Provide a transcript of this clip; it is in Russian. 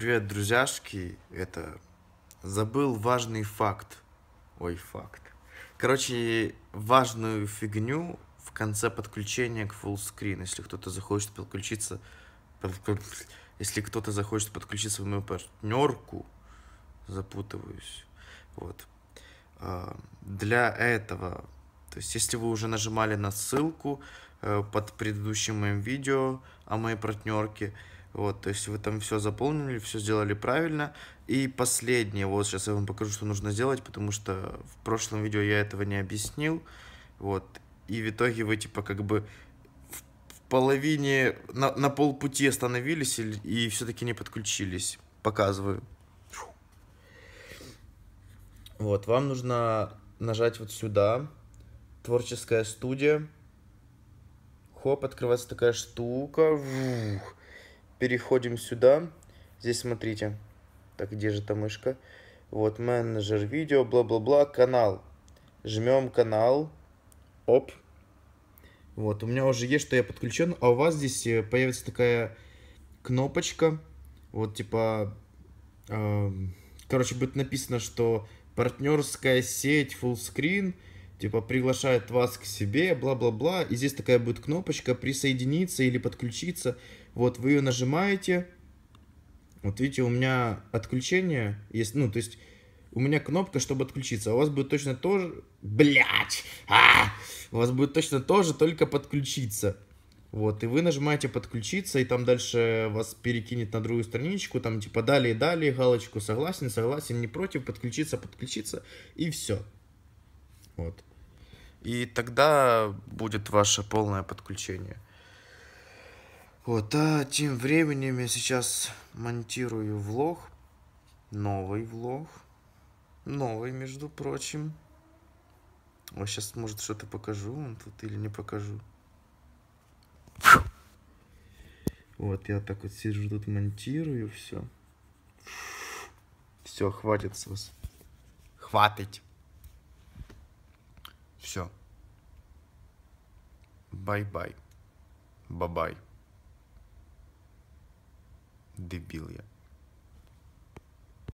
Привет, друзьяшки. Это забыл важный факт. Ой, факт. Короче, важную фигню в конце подключения к full screen, если кто-то захочет подключиться, если кто-то захочет подключиться в мою партнерку, запутываюсь. Вот. А, для этого, то есть, если вы уже нажимали на ссылку э, под предыдущим моим видео о моей партнерке, вот, то есть вы там все заполнили, все сделали правильно. И последнее, вот сейчас я вам покажу, что нужно сделать, потому что в прошлом видео я этого не объяснил. Вот, и в итоге вы типа как бы в половине, на, на полпути остановились и, и все-таки не подключились. Показываю. Вот, вам нужно нажать вот сюда, творческая студия. Хоп, открывается такая штука. Вух переходим сюда. Здесь смотрите. Так, где же эта мышка? Вот, менеджер видео, бла-бла-бла, канал. Жмем канал. Оп. Вот, у меня уже есть, что я подключен. А у вас здесь э, появится такая кнопочка. Вот, типа... Э, короче, будет написано, что партнерская сеть, full screen типа приглашает вас к себе, бла-бла-бла, и здесь такая будет кнопочка присоединиться или подключиться. Вот вы ее нажимаете, вот видите, у меня отключение есть, ну, то есть у меня кнопка, чтобы отключиться, а у вас будет точно тоже, блять, а! у вас будет точно тоже только подключиться. Вот, и вы нажимаете подключиться, и там дальше вас перекинет на другую страничку, там типа далее, далее, галочку согласен, согласен, не против, подключиться, подключиться, и все. Вот. И тогда будет ваше полное подключение. Вот, а тем временем я сейчас монтирую влог. Новый влог. Новый, между прочим. Вот сейчас, может, что-то покажу вам тут или не покажу. Вот, я так вот сижу тут, монтирую все. Все, хватит с вас. Хватит. Все. Бай-бай. Бабай. Дебил я.